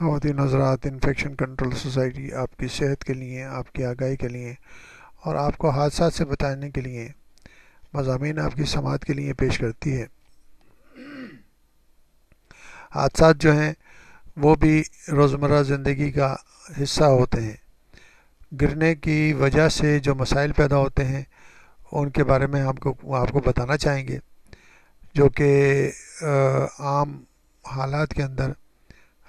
खातिन हजरात infection control society आपकी सेहत के लिए आपकी आगाही के लिए और आपको हादसा से बचाने के लिए मजामी आपकी समात के लिए पेश करती है हादसा जो हैं वो भी रोज़मर्रा ज़िंदगी का हिस्सा होते हैं गिरने की वजह से जो मसाइल पैदा होते हैं उनके बारे में आपको आपको बताना चाहेंगे जो कि आम हालात के अंदर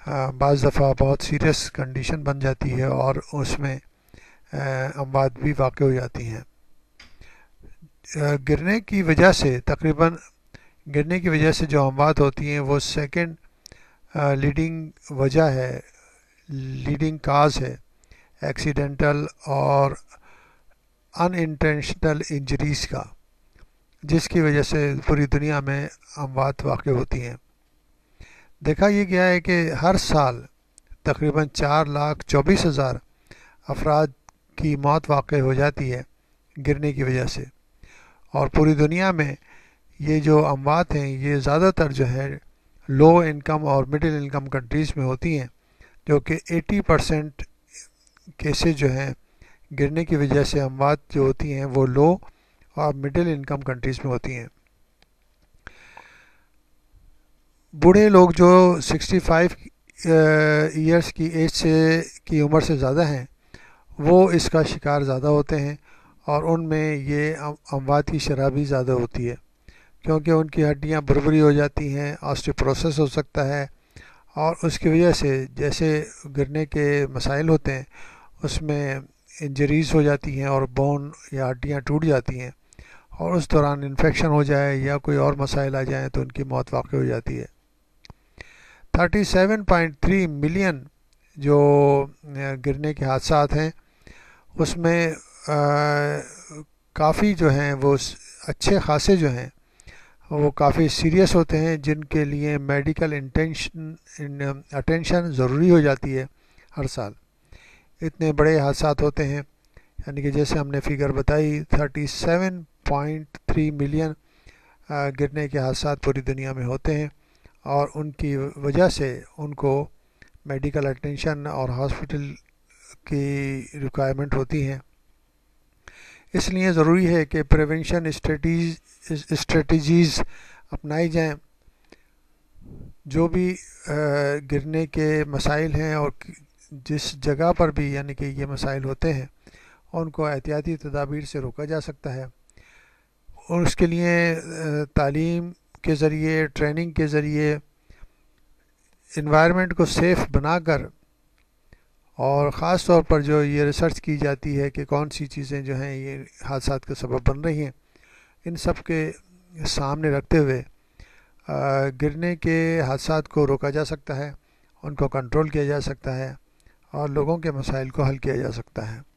हाँ, बज़ दफ़ा बहुत सीरियस कंडीशन बन जाती है और उसमें अमवात भी वाक़ हो जाती हैं गिरने की वजह से तकरीबन गिरने की वजह से जो अमवाद होती हैं वो सेकंड लीडिंग वजह है लीडिंग काज है एक्सीडेंटल और अनइंटेंशनल इंजरीज़ का जिसकी वजह से पूरी दुनिया में अमवात वाक़ होती हैं देखा यह गया है कि हर साल तकरीबन चार लाख चौबीस हज़ार अफराद की मौत वाक़ हो जाती है गिरने की वजह से और पूरी दुनिया में ये जो अमवात हैं ये ज़्यादातर जो है लो इनकम और मिडिल इनकम कंट्रीज़ में होती हैं जो कि 80 परसेंट केसेज जो हैं गिरने की वजह से अमवात जो होती हैं वो लो और मिडिल इनकम कंट्रीज़ में होती हैं बूढ़े लोग जो 65 ईयर्स की एज से की उम्र से ज़्यादा हैं वो इसका शिकार ज़्यादा होते हैं और उनमें ये अमवात की शराबी ज़्यादा होती है क्योंकि उनकी हड्डियाँ बुरबरी हो जाती हैं ऑस्टिप्रोसेस हो सकता है और उसकी वजह से जैसे गिरने के मसाइल होते हैं उसमें इंजरीज हो जाती हैं और बोन या हड्डियाँ टूट जाती हैं और उस दौरान इन्फेक्शन हो जाए या कोई और मसाइल आ जाए तो उनकी मौत वाक़ हो जाती है 37.3 मिलियन जो गिरने के हादसा हैं उसमें काफ़ी जो हैं वो अच्छे खासे जो हैं वो काफ़ी सीरियस होते हैं जिनके लिए मेडिकल इंटेंशन अटेंशन ज़रूरी हो जाती है हर साल इतने बड़े हादसा होते हैं यानी कि जैसे हमने फिगर बताई 37.3 मिलियन गिरने के हादसा पूरी दुनिया में होते हैं और उनकी वजह से उनको मेडिकल अटेंशन और हॉस्पिटल की रिक्वायरमेंट होती हैं इसलिए ज़रूरी है कि प्रिवेंशन स्ट्रेटजीज़ अपनाई जाएं जो भी गिरने के मसाइल हैं और जिस जगह पर भी यानी कि ये मसाइल होते हैं उनको एहतियाती तदाबीर से रोका जा सकता है और उसके लिए तालीम के ज़रिए ट्रेनिंग के ज़रिए इन्वायरमेंट को सेफ़ बनाकर और ख़ास तौर पर जो ये रिसर्च की जाती है कि कौन सी चीज़ें जो हैं ये हादसा का सबब बन रही हैं इन सब के सामने रखते हुए गिरने के हादसा को रोका जा सकता है उनको कंट्रोल किया जा सकता है और लोगों के मसाइल को हल किया जा सकता है